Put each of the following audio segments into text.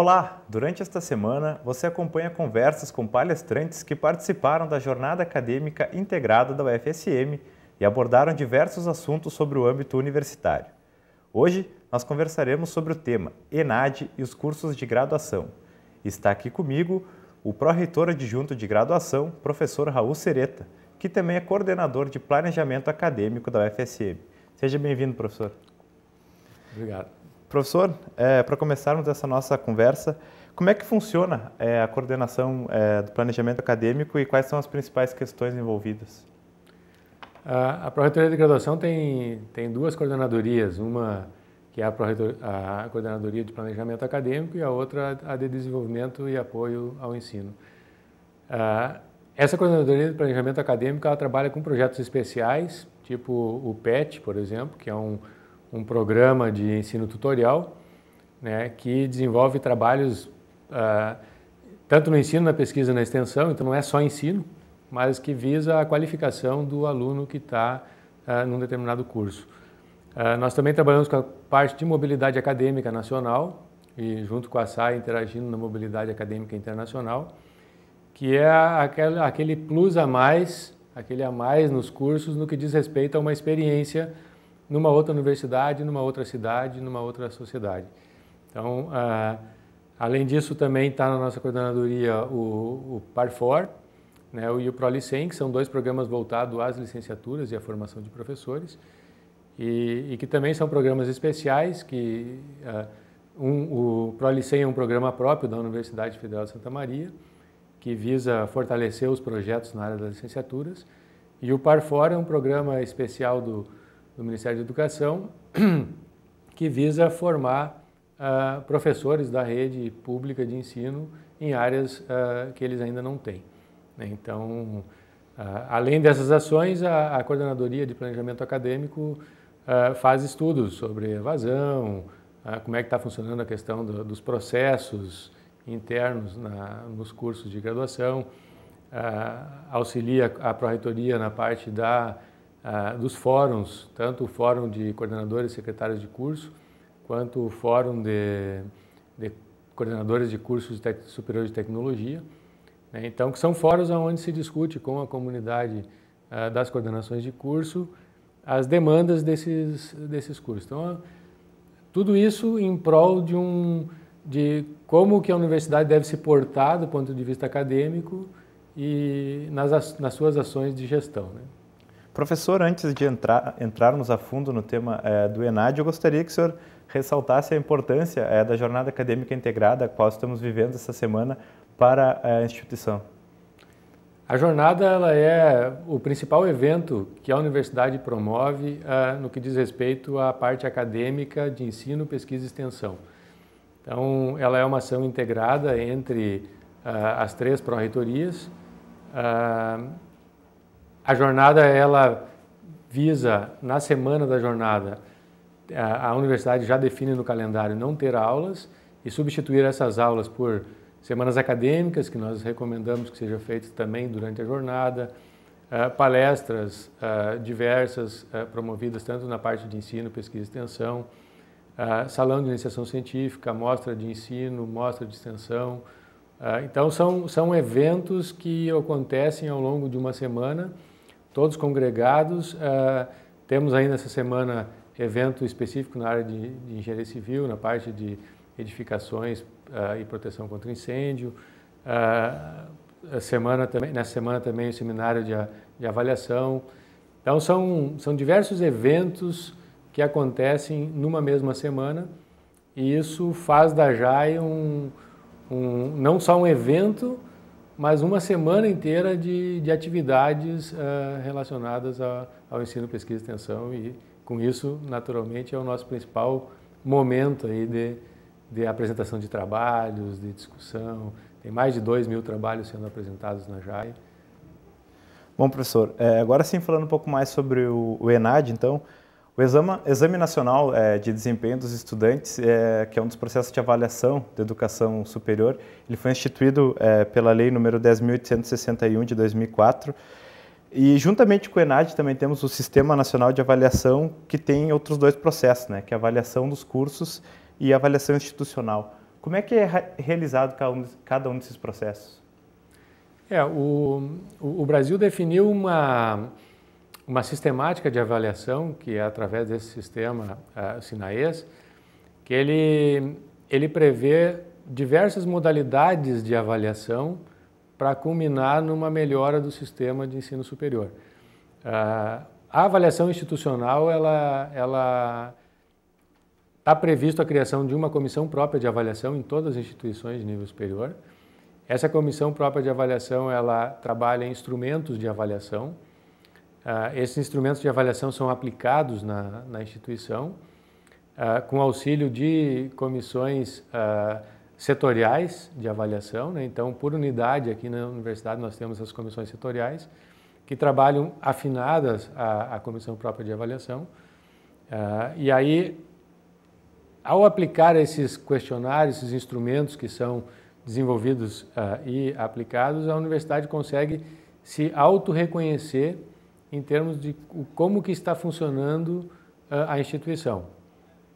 Olá! Durante esta semana, você acompanha conversas com palestrantes que participaram da Jornada Acadêmica Integrada da UFSM e abordaram diversos assuntos sobre o âmbito universitário. Hoje, nós conversaremos sobre o tema ENAD e os cursos de graduação. Está aqui comigo o pró-reitor adjunto de graduação, professor Raul Sereta, que também é coordenador de planejamento acadêmico da UFSM. Seja bem-vindo, professor. Obrigado. Professor, é, para começarmos essa nossa conversa, como é que funciona é, a coordenação é, do planejamento acadêmico e quais são as principais questões envolvidas? A, a Pró-Reitoria de Graduação tem, tem duas coordenadorias, uma que é a, a Coordenadoria de Planejamento Acadêmico e a outra a de Desenvolvimento e Apoio ao Ensino. essa coordenadoria de planejamento acadêmico ela trabalha com projetos especiais, tipo o PET, por exemplo, que é um um programa de ensino tutorial né, que desenvolve trabalhos ah, tanto no ensino, na pesquisa e na extensão, então não é só ensino, mas que visa a qualificação do aluno que está ah, num determinado curso. Ah, nós também trabalhamos com a parte de mobilidade acadêmica nacional e junto com a SAI interagindo na mobilidade acadêmica internacional, que é aquele, aquele plus a mais, aquele a mais nos cursos no que diz respeito a uma experiência numa outra universidade, numa outra cidade, numa outra sociedade. Então, ah, além disso, também está na nossa coordenadoria o, o PARFOR né, o, e o ProLicem, que são dois programas voltados às licenciaturas e à formação de professores, e, e que também são programas especiais, que ah, um, o ProLicem é um programa próprio da Universidade Federal de Santa Maria, que visa fortalecer os projetos na área das licenciaturas, e o PARFOR é um programa especial do do Ministério da Educação, que visa formar uh, professores da rede pública de ensino em áreas uh, que eles ainda não têm. Né? Então, uh, além dessas ações, a, a, Coordenadoria de Planejamento Acadêmico faz estudos sobre evasão, como é que está funcionando a questão do, dos processos internos na, nos cursos de graduação, auxilia a Pró-Reitoria na parte da ah, dos fóruns, tanto o Fórum de Coordenadores e Secretários de Curso, quanto o Fórum de, de Coordenadores de Cursos de Superiores de Tecnologia. Né? Então, que são fóruns onde se discute com a comunidade uh, das coordenações de curso as demandas desses, desses cursos. Então, tudo isso em prol de um de como que a universidade deve se portar do ponto de vista acadêmico e nas, nas suas ações de gestão. Né? Professor, antes de entrar, entrarmos a fundo no tema é, do ENAD, eu gostaria que o senhor ressaltasse a importância é, da jornada acadêmica integrada, a qual estamos vivendo essa semana, para a instituição. A jornada ela é o principal evento que a universidade promove uh, no que diz respeito à parte acadêmica de ensino, pesquisa e extensão. Então, ela é uma ação integrada entre uh, as três pró-reitorias. Uh, a jornada, ela visa, na semana da jornada, a, universidade já define no calendário não ter aulas e substituir essas aulas por semanas acadêmicas, que nós recomendamos que seja feito também durante a jornada, eh, palestras eh, diversas eh, promovidas tanto na parte de ensino, pesquisa e extensão, salão de iniciação científica, mostra de ensino, mostra de extensão. então, são, são eventos que acontecem ao longo de uma semana todos congregados. Uh, temos ainda essa semana evento específico na área de, de engenharia civil, na parte de edificações uh, e proteção contra incêndio. Uh, semana também, nessa semana também o seminário de, de avaliação. Então são, são diversos eventos que acontecem numa mesma semana e isso faz da JAI um, um não só um evento, mas uma semana inteira de, de atividades uh, relacionadas a, ao ensino, pesquisa e extensão e com isso, naturalmente, é o nosso principal momento aí de, de apresentação de trabalhos, de discussão. Tem mais de 2 mil trabalhos sendo apresentados na JAI. Bom, professor, eh, agora sim falando um pouco mais sobre o, ENAD, então, o Exame, Exame Nacional é, de Desempenho dos Estudantes, é, que é um dos processos de avaliação da educação superior, ele foi instituído é, pela Lei número 10.861 de 2004. E juntamente com o ENAD também temos o Sistema Nacional de Avaliação, que tem outros dois processos, né, que é a avaliação dos cursos e a avaliação institucional. Como é que é realizado cada um desses processos? É, o, o Brasil definiu uma, uma sistemática de avaliação, que é através desse sistema uh, eh, SINAES, que ele, ele prevê diversas modalidades de avaliação para culminar numa melhora do sistema de ensino superior. Uh, a avaliação institucional, ela, ela está previsto a criação de uma comissão própria de avaliação em todas as instituições de nível superior. Essa comissão própria de avaliação, ela trabalha instrumentos de avaliação, Uh, esses instrumentos de avaliação são aplicados na, na instituição uh, com auxílio de comissões uh, setoriais de avaliação. Né? Então, por unidade aqui na universidade nós temos as comissões setoriais que trabalham afinadas à, à comissão própria de avaliação. e aí, ao aplicar esses questionários, esses instrumentos que são desenvolvidos e aplicados, a universidade consegue se auto-reconhecer em termos de como que está funcionando ah, a instituição.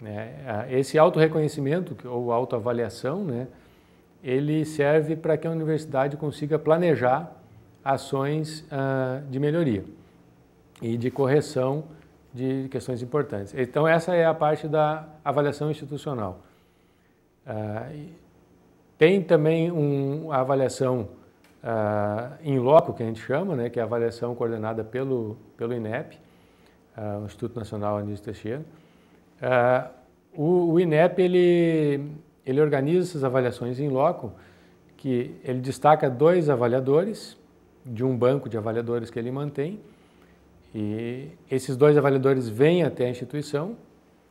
Né? Ah, esse autorreconhecimento ou autoavaliação, né, ele serve para que a universidade consiga planejar ações ah, de melhoria e de correção de questões importantes. Então essa é a parte da avaliação institucional. Tem também uma avaliação em uh, ah, loco, que a gente chama, né, que é a avaliação coordenada pelo, pelo INEP, uh, ah, Instituto Nacional Anísio Teixeira. Uh, o, o, INEP ele, ele organiza essas avaliações em loco, que ele destaca dois avaliadores de um banco de avaliadores que ele mantém, e esses dois avaliadores vêm até a instituição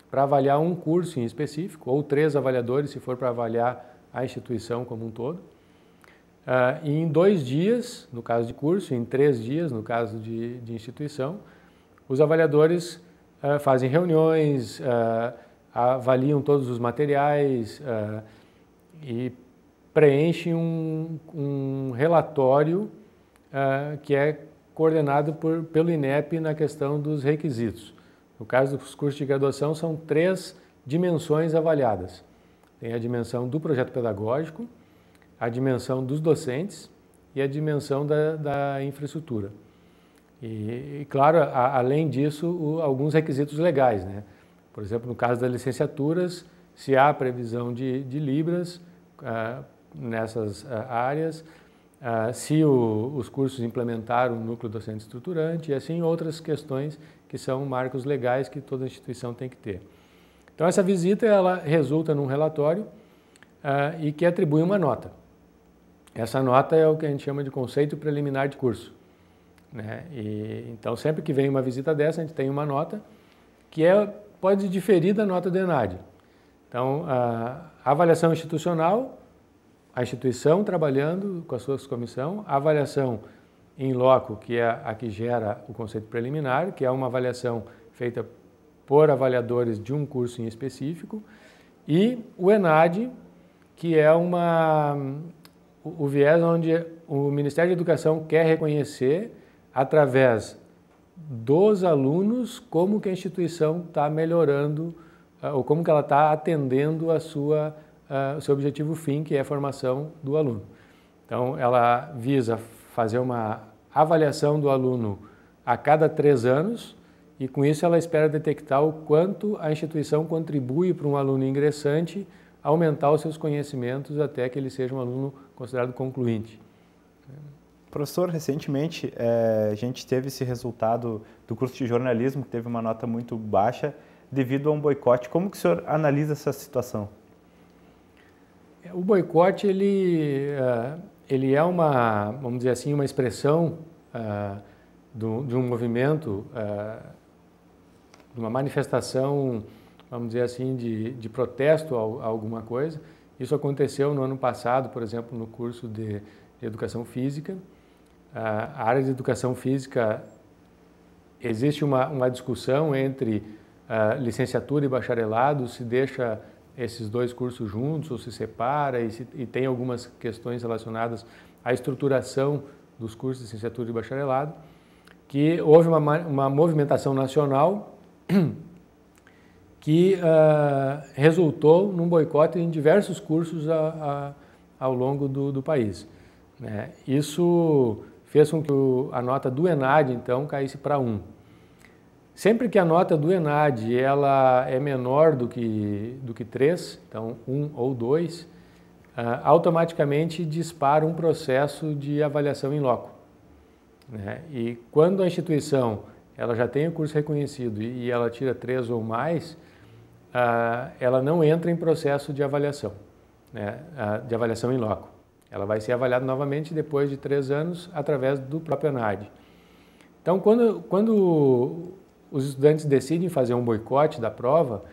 para avaliar um curso em específico, ou três avaliadores, se for para avaliar a instituição como um todo. Uh, e em dois dias, no caso de curso, em três dias, no caso de, de instituição, os avaliadores uh, fazem reuniões, uh, avaliam todos os materiais e preenchem um, um relatório que é coordenado por, pelo INEP na questão dos requisitos. No caso dos cursos de graduação, são três dimensões avaliadas. Tem a dimensão do projeto pedagógico, a dimensão dos docentes e a dimensão da, da infraestrutura. E, e claro, a, além disso, o, alguns requisitos legais. Né? Por exemplo, no caso das licenciaturas, se há previsão de, de libras ah, nessas ah, áreas, ah, se o, os cursos implementaram um núcleo docente estruturante e assim outras questões que são marcos legais que toda instituição tem que ter. Então essa visita ela resulta num relatório e que atribui uma nota. Essa nota é o que a gente chama de conceito preliminar de curso. Né? E, então, sempre que vem uma visita dessa, a gente tem uma nota que é, pode diferir da nota do ENAD. Então, a avaliação institucional, a instituição trabalhando com a sua comissão, a avaliação em loco, que é a que gera o conceito preliminar, que é uma avaliação feita por avaliadores de um curso em específico, e o ENAD, que é uma o, viés onde o Ministério da Educação quer reconhecer através dos alunos como que a instituição está melhorando ah, ou como que ela está atendendo a sua, ah, o seu objetivo fim, que é a formação do aluno. Então, ela visa fazer uma avaliação do aluno a cada três anos e, com isso, ela espera detectar o quanto a instituição contribui para um aluno ingressante aumentar os seus conhecimentos até que ele seja um aluno considerado concluinte. Professor, recentemente é, a gente teve esse resultado do curso de jornalismo, que teve uma nota muito baixa devido a um boicote. Como que o senhor analisa essa situação? É, o boicote, ele, eh, ele é uma, vamos dizer assim, uma expressão uh, do, de um movimento, uh, de uma manifestação vamos dizer assim, de, de protesto a, a alguma coisa. Isso aconteceu no ano passado, por exemplo, no curso de Educação Física. A área de Educação Física, existe uma, uma discussão entre licenciatura e bacharelado, se deixa esses dois cursos juntos ou se separa e, se, e tem algumas questões relacionadas à estruturação dos cursos de licenciatura e bacharelado, que houve uma, uma movimentação nacional que uh, resultou num boicote em diversos cursos a, a, ao longo do, do país. Né? Isso fez com que o, a nota do ENAD, então, caísse para um. Sempre que a nota do ENAD ela é menor do que, do que três, então um ou dois, Uh, automaticamente dispara um processo de avaliação em loco. Né? E quando a instituição ela já tem o curso reconhecido e, e ela tira três ou mais, ela não entra em processo de avaliação, né, de avaliação em loco. Ela vai ser avaliada novamente depois de três anos através do próprio ANAD. Então, quando, quando os estudantes decidem fazer um boicote da prova,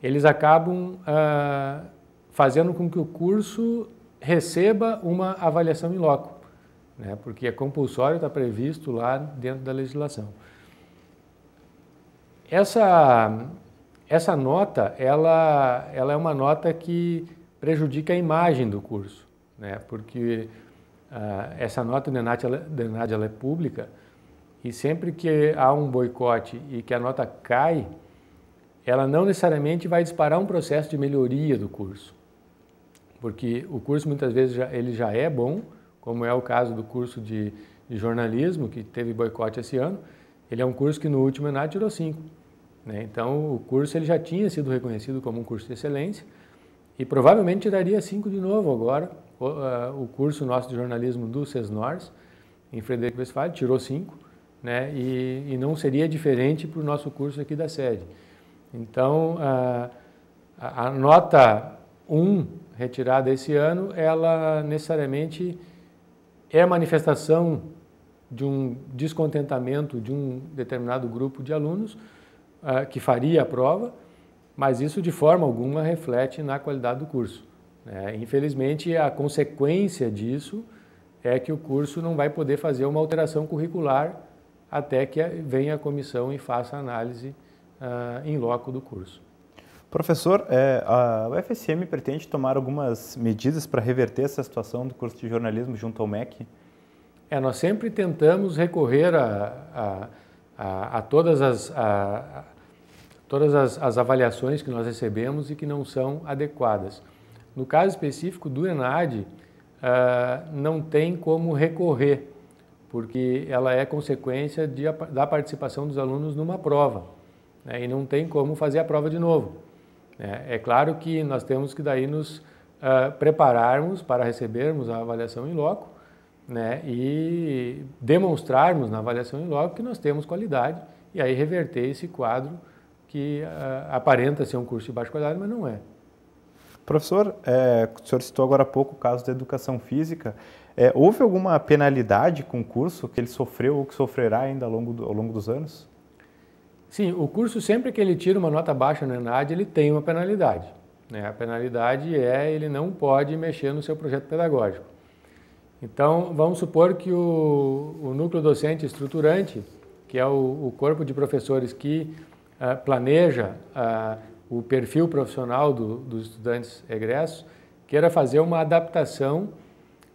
eles acabam ah, fazendo com que o curso receba uma avaliação em loco, né, porque é compulsório, está previsto lá dentro da legislação. Essa essa nota, ela, ela é uma nota que prejudica a imagem do curso, né? porque uh, essa nota do ENAD, do ENAD ela é pública e sempre que há um boicote e que a nota cai, ela não necessariamente vai disparar um processo de melhoria do curso, porque o curso muitas vezes já, ele já é bom, como é o caso do curso de, de jornalismo, que teve boicote esse ano, ele é um curso que no último ENAD tirou 5. Né? Então, o curso ele já tinha sido reconhecido como um curso de excelência e provavelmente tiraria cinco de novo agora. O, uh, o curso nosso de jornalismo do SESNORS, em Frederico Westphal, tirou cinco né? e, e não seria diferente para o nosso curso aqui da sede. Então, uh, a, a nota 1 um retirada esse ano, ela necessariamente é manifestação de um descontentamento de um determinado grupo de alunos, uh, que faria a prova, mas isso de forma alguma reflete na qualidade do curso. Né? Infelizmente, a consequência disso é que o curso não vai poder fazer uma alteração curricular até que venha a comissão e faça a análise ah, em uh, loco do curso. Professor, é, a UFSM pretende tomar algumas medidas para reverter essa situação do curso de jornalismo junto ao MEC? É, nós sempre tentamos recorrer a, a a, a todas as, a, todas as, as avaliações que nós recebemos e que não são adequadas. No caso específico do ENAD, Uh, ah, não tem como recorrer, porque ela é consequência de, da participação dos alunos numa prova, né, e não tem como fazer a prova de novo. É, é claro que nós temos que daí nos uh, prepararmos para recebermos a avaliação em loco, né, e demonstrarmos na avaliação em loco que nós temos qualidade e aí reverter esse quadro que uh, aparenta ser um curso de baixa qualidade, mas não é. Professor, é, o senhor citou agora há pouco o caso da educação física. É, houve alguma penalidade com o curso que ele sofreu ou que sofrerá ainda ao longo, do, ao longo dos anos? Sim, o curso sempre que ele tira uma nota baixa no ENAD, ele tem uma penalidade. Né? A penalidade é ele não pode mexer no seu projeto pedagógico. Então, vamos supor que o, o núcleo docente estruturante, que é o, o corpo de professores que ah, planeja ah, o perfil profissional do, dos estudantes egressos, queira fazer uma adaptação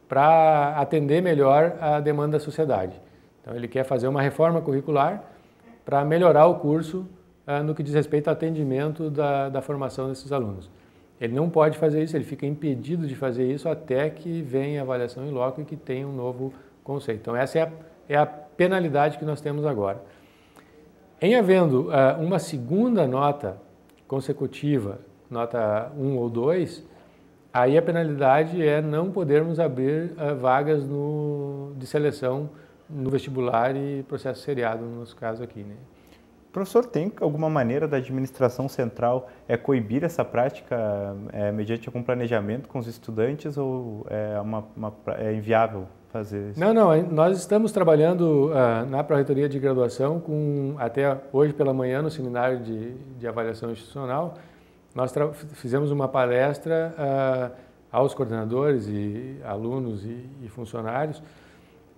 para atender melhor a demanda da sociedade. Então, ele quer fazer uma reforma curricular para melhorar o curso ah, no que diz respeito ao atendimento da, da formação desses alunos. Ele não pode fazer isso, ele fica impedido de fazer isso até que venha a avaliação em loco e que tenha um novo conceito. Então, essa é a, é a penalidade que nós temos agora. Em havendo uh, uma segunda nota consecutiva, nota 1 um ou 2, aí a penalidade é não podermos abrir uh, vagas no, de seleção no vestibular e processo seriado, no nosso caso aqui. Né? Professor, tem alguma maneira da administração central é, coibir essa prática é, mediante algum planejamento com os estudantes ou é, uma, uma, é inviável fazer isso? Não, não. Nós estamos trabalhando uh, na pró de Graduação com, até hoje pela manhã, no seminário de, de avaliação institucional, nós fizemos uma palestra uh, aos coordenadores e alunos e, e funcionários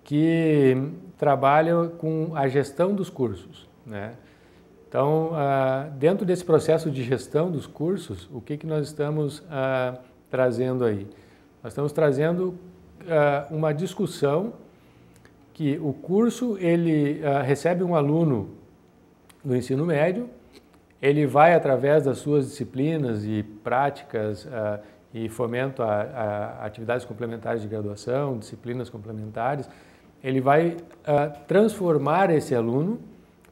que trabalham com a gestão dos cursos, né? Então, ah, dentro desse processo de gestão dos cursos, o que, que nós estamos ah, trazendo aí? Nós estamos trazendo ah, uma discussão que o curso ele recebe um aluno do ensino médio, ele vai através das suas disciplinas e práticas e fomento a, atividades complementares de graduação, disciplinas complementares, ele vai transformar esse aluno,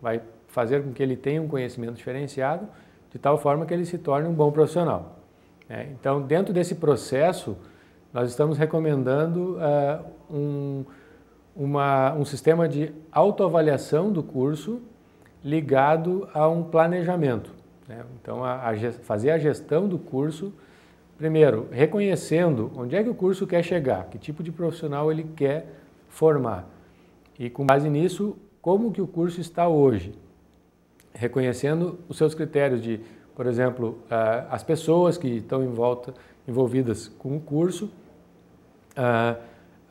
vai fazer com que ele tenha um conhecimento diferenciado, de tal forma que ele se torne um bom profissional. Né? Então, dentro desse processo, nós estamos recomendando uh, um, uma, um sistema de autoavaliação do curso ligado a um planejamento. Né? Então, a, a, fazer a gestão do curso, primeiro, reconhecendo onde é que o curso quer chegar, que tipo de profissional ele quer formar. E com base nisso, como que o curso está hoje reconhecendo os seus critérios de, por exemplo, ah, as pessoas que estão em volta, envolvidas com o curso, ah,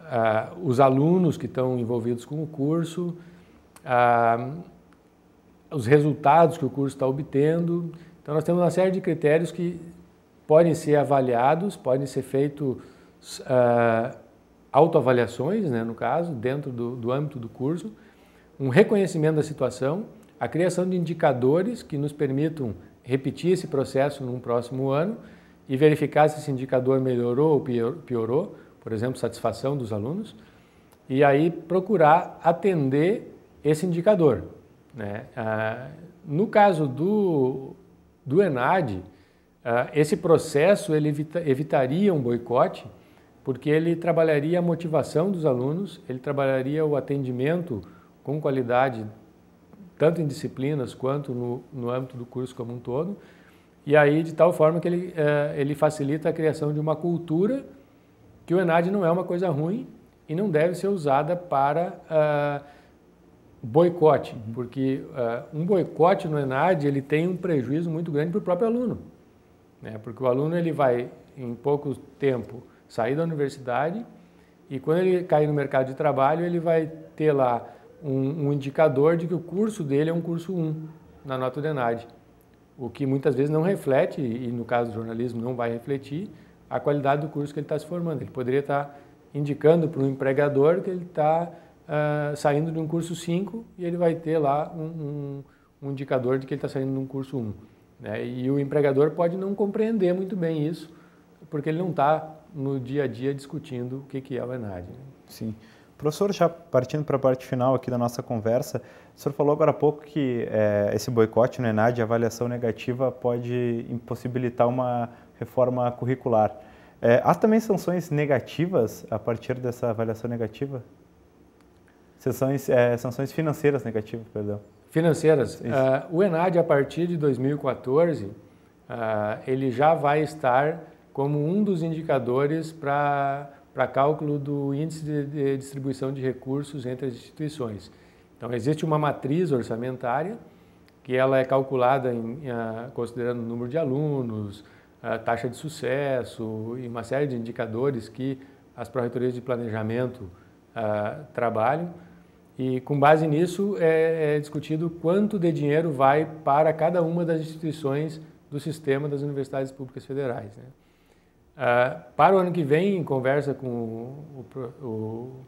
ah, os alunos que estão envolvidos com o curso, os resultados que o curso está obtendo. Então, nós temos uma série de critérios que podem ser avaliados, podem ser feitos uh, autoavaliações, né, no caso, dentro do, do âmbito do curso, um reconhecimento da situação a criação de indicadores que nos permitam repetir esse processo num próximo ano e verificar se esse indicador melhorou ou piorou, por exemplo, satisfação dos alunos, e aí procurar atender esse indicador. Né? Ah, no caso do, do ENAD, ah, esse processo ele evita, evitaria um boicote, porque ele trabalharia a motivação dos alunos, ele trabalharia o atendimento com qualidade tanto em disciplinas quanto no, no âmbito do curso como um todo. E aí, de tal forma que ele, eh, ele facilita a criação de uma cultura que o ENAD não é uma coisa ruim e não deve ser usada para ah, boicote, uhum. porque ah, um boicote no ENAD ele tem um prejuízo muito grande para o próprio aluno, né? porque o aluno ele vai, em pouco tempo, sair da universidade e quando ele cair no mercado de trabalho, ele vai ter lá um, um, indicador de que o curso dele é um curso 1 na nota do Udenad, o que muitas vezes não reflete, e no caso do jornalismo não vai refletir, a qualidade do curso que ele está se formando. Ele poderia estar tá indicando para um empregador que ele está uh, ah, saindo de um curso 5 e ele vai ter lá um, um, um indicador de que ele está saindo de um curso 1. Né? E o empregador pode não compreender muito bem isso, porque ele não está no dia a dia discutindo o que, que é o ENAD. Né? Sim. Professor, já partindo para a parte final aqui da nossa conversa, o senhor falou agora há pouco que é, esse boicote no ENAD, avaliação negativa, pode impossibilitar uma reforma curricular. É, há também sanções negativas a partir dessa avaliação negativa? Sanções, é, sanções financeiras negativas, perdão. Financeiras. Uh, o ENAD, a partir de 2014, uh, ah, ele já vai estar como um dos indicadores para para cálculo do índice de, distribuição de recursos entre as instituições. Então, existe uma matriz orçamentária que ela é calculada em, ah, considerando o número de alunos, a ah, taxa de sucesso e uma série de indicadores que as pró-reitorias de planejamento ah, trabalham. E com base nisso é, é, discutido quanto de dinheiro vai para cada uma das instituições do sistema das universidades públicas federais. Né? Uh, para o ano que vem, em conversa com o, o, o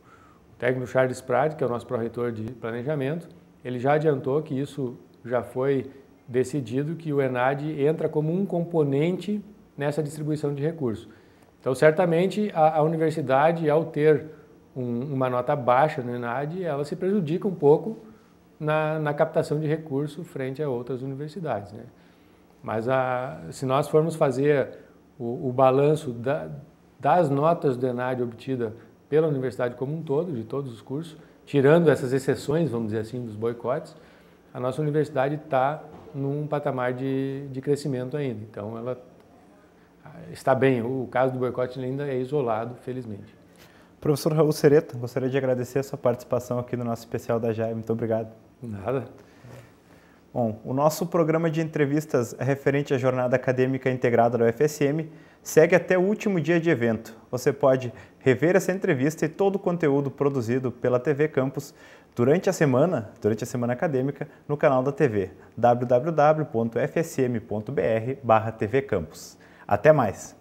técnico Charles Prade, que é o nosso pró-reitor de planejamento, ele já adiantou que isso já foi decidido, que o ENAD entra como um componente nessa distribuição de recursos. Então, certamente, a, a universidade, ao ter um, uma nota baixa no ENAD, ela se prejudica um pouco na, na captação de recursos frente a outras universidades. Né? Mas a, ah, se nós formos fazer o, o balanço da, das notas do ENADE obtida pela universidade como um todo, de todos os cursos, tirando essas exceções, vamos dizer assim, dos boicotes, a nossa universidade está num patamar de, de crescimento ainda. Então, ela ah, está bem. O caso do boicote ainda é isolado, felizmente. Professor Raul Sereta, gostaria de agradecer a sua participação aqui no nosso especial da JAI. Muito obrigado. Nada. Bom, o nosso programa de entrevistas é referente à Jornada Acadêmica Integrada da UFSM segue até o último dia de evento. Você pode rever essa entrevista e todo o conteúdo produzido pela TV Campus durante a semana, durante a semana acadêmica, no canal da TV www.fsm.br/tvcampus. Até mais.